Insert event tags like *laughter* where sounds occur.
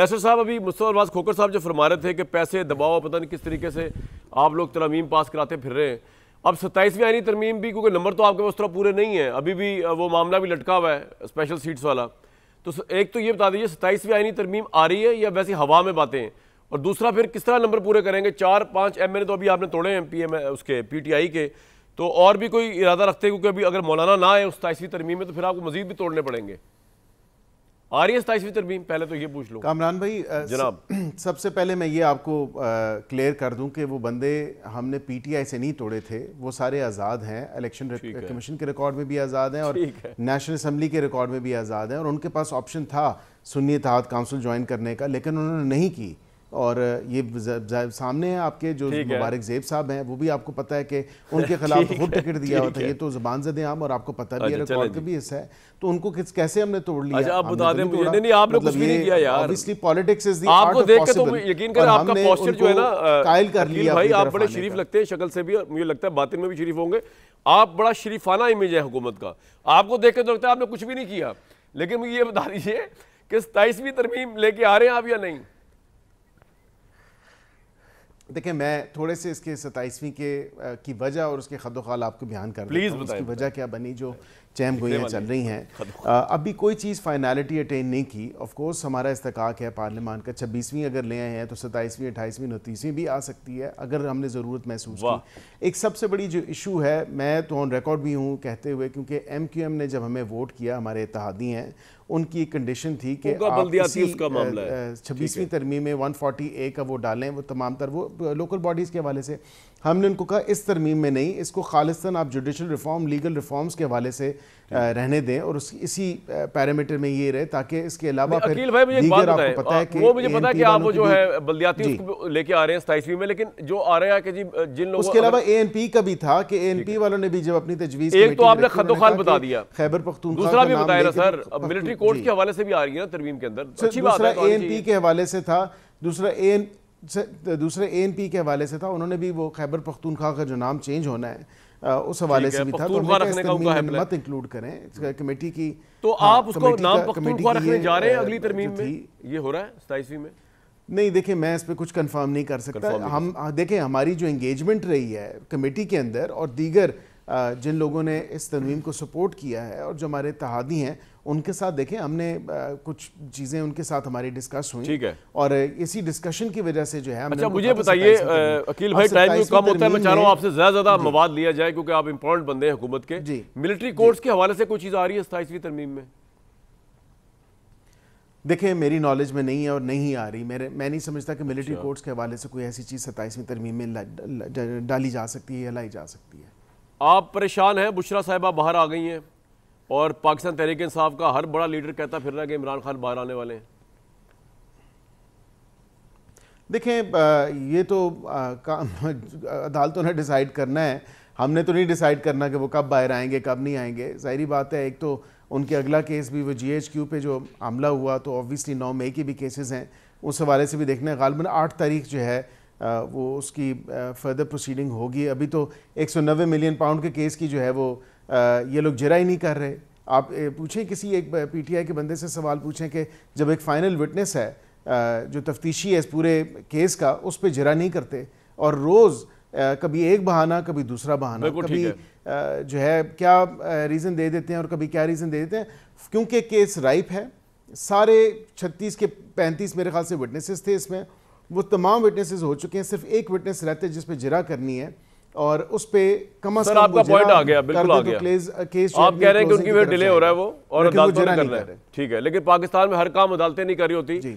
वैसे साहब अभी मुस्तफ़ाबाज खोकर साहब जो फरमा रहे थे कि पैसे दबाव पता नहीं किस तरीके से आप लोग तरमीम पास कराते फिर रहे हैं अब सत्ताईसवीं आईनी तरमीम भी क्योंकि नंबर तो आपके पास तरह पूरे नहीं है अभी भी वो मामला भी लटका हुआ है स्पेशल सीट्स वाला तो एक तो ये बता दीजिए सत्ताईसवीं आईनी तरमीम आ रही है या वैसी हवा में बातें और दूसरा फिर किस तरह नंबर पूरे करेंगे चार पाँच एम तो अभी आपने तोड़े हैं पी उसके पी के तो और भी कोई इरादा रखते क्योंकि अभी अगर मौलाना ना आए सताईसवीं तरमीम में तो फिर आपको मजीद भी तोड़ने पड़ेंगे आ रही है तरमीम पहले तो ये पूछ लो कामरान भाई जनाब *clears throat* सबसे पहले मैं ये आपको क्लियर कर दूं कि वो बंदे हमने पीटीआई से नहीं तोड़े थे वो सारे आज़ाद हैं इलेक्शन कमीशन के रिकॉर्ड में भी आज़ाद हैं और नेशनल असम्बली के रिकॉर्ड में भी आज़ाद हैं और उनके पास ऑप्शन था सुन्नी इतिहाद काउंसिल ज्वाइन करने का लेकिन उन्होंने नहीं की और ये सामने है आपके जो मुबारक जेब साहब हैं वो भी आपको पता है कि *laughs* उनके खिलाफ तो खुद टिकट दिया हुआ था ये तो जबान जदे आम और आपको पता भी है रिकॉर्ड का अच्छा, भी हिस्सा है तो उनको किस कैसे हमने तोड़ लिया अच्छा, आप बता तो दें मुझे नहीं आपने मतलब कुछ भी नहीं किया यार ऑब्वियसली पॉलिटिक्स इज द आपको देख के तो यकीन करें आपका पोस्चर जो है ना कायल कर लिया भाई आप बड़े शरीफ लगते हैं शक्ल से भी और मुझे लगता है बातिन में भी शरीफ होंगे आप बड़ा शरीफाना इमेज है हुकूमत का आपको देख के तो लगता है आपने कुछ भी नहीं किया लेकिन मुझे ये बता दीजिए कि सताईसवीं तरमीम लेके आ रहे हैं आप या नहीं देखिए मैं थोड़े से इसके सताईसवीं के आ, की वजह और उसके खदो खाल आपको बयान कर प्लीज़ उसकी वजह क्या बनी जो चैम गोयाँ चल रही हैं अभी कोई चीज़ फाइनलिटी अटेन नहीं की ऑफ कोर्स हमारा इस्तक है पार्लियामान का छब्बीसवीं अगर ले आए हैं तो सताईसवीं अट्ठाईसवीं उनतीसवीं भी आ सकती है अगर हमने ज़रूरत महसूस की एक सबसे बड़ी जो इशू है मैं तो ऑन रिकॉर्ड भी हूँ कहते हुए क्योंकि एम क्यू एम ने जब हमें वोट किया हमारे इतिहादी हैं उनकी एक कंडीशन थी कि छब्बीसवीं तरमीम में वन फोर्टी ए का वो डालें वो तमाम तर वो लोकल बॉडीज़ के हवाले से हमने उनको कहा इस तरमीम में नहीं इसको खालिस्तान आप जुडिशल रिफॉर्म लीगल रिफॉर्म्स के हवाले से हम्म। रहने दें और इसी पैरामीटर में ये रहे ताकि इसके अलावा फिर भाई मुझे बात आपको है, पता है कि वो मुझे पता है कि आप जो है बल्दियाती लेके आ रहे हैं सताईसवीं में लेकिन जो आ रहे हैं कि जी जिन लोगों उसके अलावा ए एन पी का भी था कि ए एन पी वालों ने भी जब अपनी तजवीज एक तो आपने खतो खाल बता दिया खैबर पख्तून दूसरा भी बताया ना सर मिलिट्री कोर्ट के हवाले से भी आ रही है ना तरमीम के अंदर ए एन पी के हवाले से था दूसरा ए तो दूसरे ए के हवाले से था उन्होंने भी वो खैबर पख्तूनख्वा का जो नाम चेंज होना है उस हवाले से भी था तो मत इंक्लूड करें कमेटी की तो हाँ, आप उसको नाम रखने जा रहे हैं अगली तरमीम में ये हो रहा है सताईसवीं में नहीं देखिए मैं इस पर कुछ कंफर्म नहीं कर सकता हम हाँ, देखें हमारी जो एंगेजमेंट रही है कमेटी के अंदर और दीगर जिन लोगों ने इस तनवीम को सपोर्ट किया है और जो हमारे तहादी हैं उनके साथ देखें हमने कुछ चीज़ें उनके साथ हमारी डिस्कस हुई ठीक है और इसी डिस्कशन की वजह से जो है अच्छा मुझे बताइए अकील भाई टाइम कम होता है मैं चाह रहा हूँ आपसे ज़्यादा ज़्यादा मवाद लिया जाए क्योंकि आप इम्पोर्टेंट बंदे हैं हुकूमत के जी मिलिट्री कोर्ट्स के हवाले से कोई चीज़ आ रही है सताईसवीं तरमीम में देखिए मेरी नॉलेज में नहीं है और नहीं आ रही मेरे मैं नहीं समझता कि मिलिट्री अच्छा। कोर्ट्स के हवाले से कोई ऐसी चीज़ सत्ताईसवीं तरमीम में डाली जा सकती है या लाई जा सकती है आप परेशान हैं बुशरा साहिबा बाहर आ गई हैं और पाकिस्तान तहरीक इंसाफ का हर बड़ा लीडर कहता फिर रहा है कि इमरान खान बाहर आने वाले हैं देखें ये तो काम अदालतों ने डिसाइड करना है हमने तो नहीं डिसाइड करना कि वो कब बाहर आएंगे कब नहीं आएंगे जाहरी बात है एक तो उनके अगला केस भी वो जीएचक्यू पे जो हमला हुआ तो ऑब्वियसली नौ मई के भी केसेस हैं उस हवाले से भी देखना है गालबन आठ तारीख जो है वो उसकी फर्दर प्रोसीडिंग होगी अभी तो 190 मिलियन पाउंड के केस की जो है वो ये लोग जरा ही नहीं कर रहे आप पूछें किसी एक पीटीआई के बंदे से सवाल पूछें कि जब एक फ़ाइनल विटनेस है जो तफ्तीशी है इस पूरे केस का उस पर जरा नहीं करते और रोज़ कभी एक बहाना कभी दूसरा बहाना कभी है। जो है क्या रीज़न दे देते हैं और कभी क्या रीज़न दे देते हैं क्योंकि केस राइप है सारे 36 के 35 मेरे ख्याल से विटनेसेस थे इसमें वो तमाम विटनेसेस हो चुके हैं सिर्फ एक विटनेस रहते हैं जिसपे जिरा करनी है और उस पे कम अज कम आपका पॉइंट आ गया बिल्कुल आ तो गया केस, uh, आप कह रहे हैं कि उनकी वजह डिले हो रहा है वो और अदालतों नहीं कर रहे हैं ठीक है लेकिन पाकिस्तान में हर काम अदालतें नहीं कर रही होती